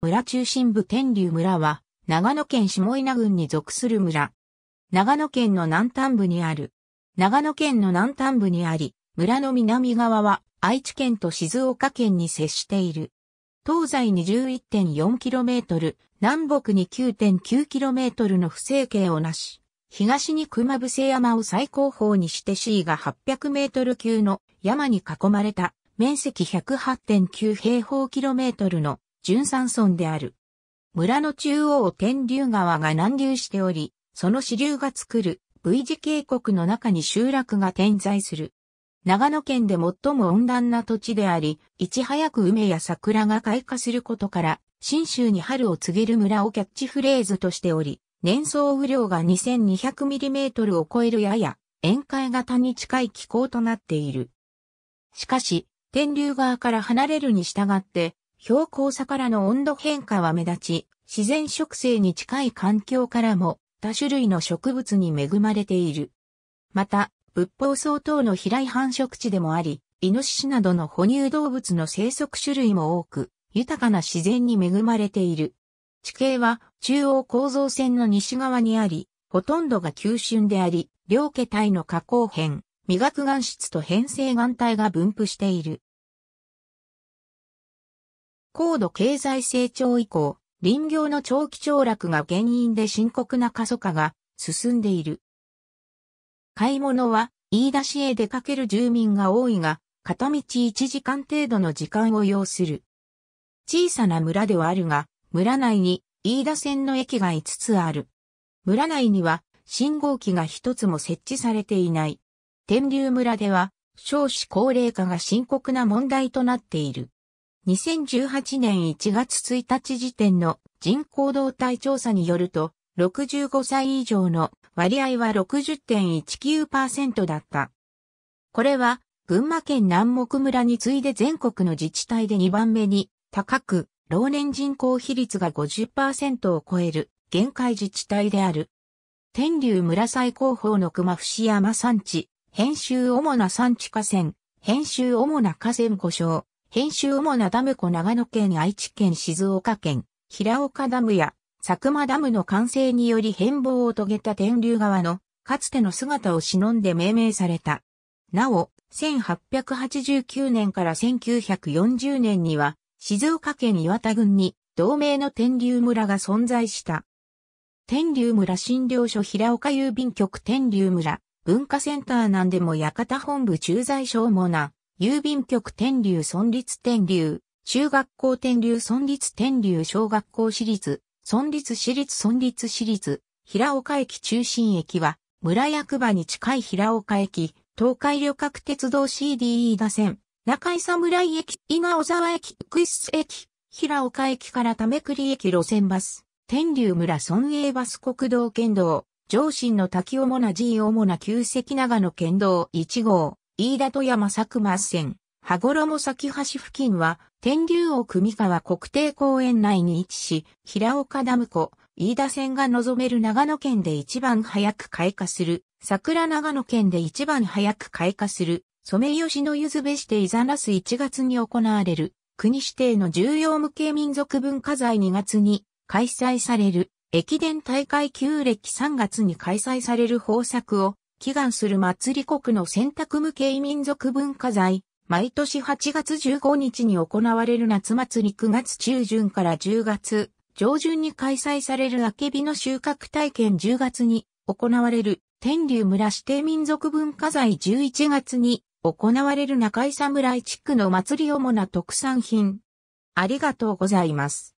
村中心部天竜村は、長野県下稲郡に属する村。長野県の南端部にある。長野県の南端部にあり、村の南側は愛知県と静岡県に接している。東西に 11.4km、南北に 9.9km の不整形をなし、東に熊伏山を最高峰にして C が 800m 級の山に囲まれた面積108.9平方キロメートルの純山村である。村の中央を天竜川が南流しており、その支流が作る V 字渓谷の中に集落が点在する。長野県で最も温暖な土地であり、いち早く梅や桜が開花することから、新州に春を告げる村をキャッチフレーズとしており、年層雨量が 2200mm を超えるやや、沿海型に近い気候となっている。しかし、天竜川から離れるに従って、標高差からの温度変化は目立ち、自然植生に近い環境からも多種類の植物に恵まれている。また、仏法相当の飛来繁殖地でもあり、イノシシなどの哺乳動物の生息種類も多く、豊かな自然に恵まれている。地形は中央構造線の西側にあり、ほとんどが急峻であり、両家体の下工辺、磨く岩質と編成岩体が分布している。高度経済成長以降、林業の長期凋落が原因で深刻な過疎化が進んでいる。買い物は、飯田市へ出かける住民が多いが、片道1時間程度の時間を要する。小さな村ではあるが、村内に飯田線の駅が5つある。村内には信号機が1つも設置されていない。天竜村では少子高齢化が深刻な問題となっている。2018年1月1日時点の人口動態調査によると、65歳以上の割合は60.19%だった。これは、群馬県南木村に次いで全国の自治体で2番目に高く、老年人口比率が50%を超える限界自治体である。天竜村最高峰の熊伏山山地、編集主な山地河川、編集主な河川故障、編集主なダム湖長野県愛知県静岡県平岡ダムや佐久間ダムの完成により変貌を遂げた天竜川のかつての姿を忍んで命名された。なお、1889年から1940年には静岡県岩田郡に同名の天竜村が存在した。天竜村診療所平岡郵便局天竜村文化センターなんでも館本部駐在所もな郵便局天竜村立天竜、中学校天竜村立天竜小学校私立、村立私立村立私立、平岡駅中心駅は、村役場に近い平岡駅、東海旅客鉄道 CDE 打線、中井侍駅、伊賀尾沢駅、クイス駅、平岡駅からく栗駅路線バス、天竜村村営バス国道県道、上信の滝主な G 主な旧石長野県道1号、飯田富山佐久間線、羽衣崎橋付近は、天竜を組川国定公園内に位置し、平岡ダム湖、飯田線が望める長野県で一番早く開花する、桜長野県で一番早く開花する、ソメイヨシノユズベシテイザナス1月に行われる、国指定の重要無形民族文化財2月に開催される、駅伝大会旧暦3月に開催される方策を祈願する祭り国の選択無形民族文化財、毎年8月15日に行われる夏祭り9月中旬から10月上旬に開催されるあけびの収穫体験10月に行われる天竜村指定民族文化財11月に行われる中井侍地区の祭り主な特産品。ありがとうございます。